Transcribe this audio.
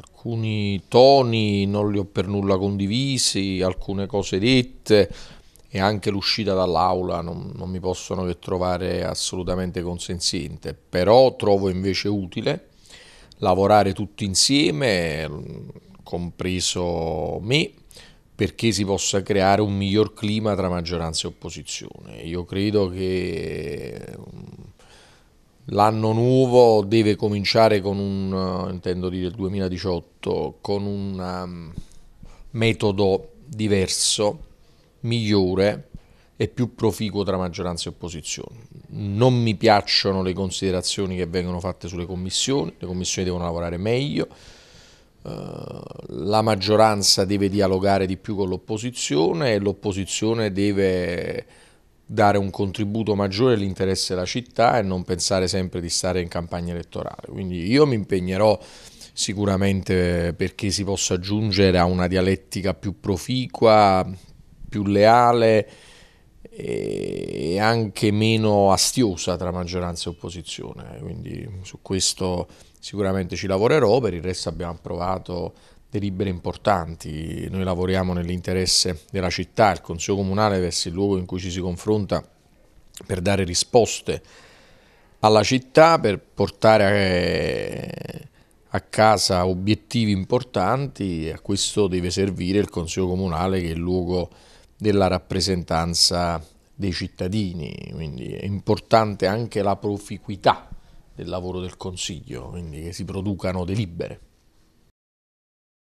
alcuni toni non li ho per nulla condivisi, alcune cose dette e anche l'uscita dall'aula non, non, mi possono che trovare assolutamente consensiente, però trovo invece utile lavorare tutti insieme, compreso me, perché si possa creare un miglior clima tra maggioranza e opposizione. Io credo che L'anno nuovo deve cominciare con un, eh, intendo dire il 2018, con un ehm, metodo diverso, migliore e più proficuo tra maggioranza e opposizione. Non mi piacciono le considerazioni che vengono fatte sulle commissioni, le commissioni devono lavorare meglio, eh, la maggioranza deve dialogare di più con l'opposizione e l'opposizione deve dare un contributo maggiore all'interesse della città e non pensare sempre di stare in campagna elettorale. Quindi io mi impegnerò sicuramente perché si possa giungere a una dialettica più proficua, più leale e anche meno astiosa tra maggioranza e opposizione. Quindi su questo sicuramente ci lavorerò, per il resto abbiamo approvato delibere importanti, noi lavoriamo nell'interesse della città, il Consiglio Comunale deve essere il luogo in cui ci si confronta per dare risposte alla città, per portare eh, a casa obiettivi importanti e a questo deve servire il Consiglio Comunale che è il luogo della rappresentanza dei cittadini, quindi è importante anche la proficuità del lavoro del Consiglio, quindi che si producano delibere.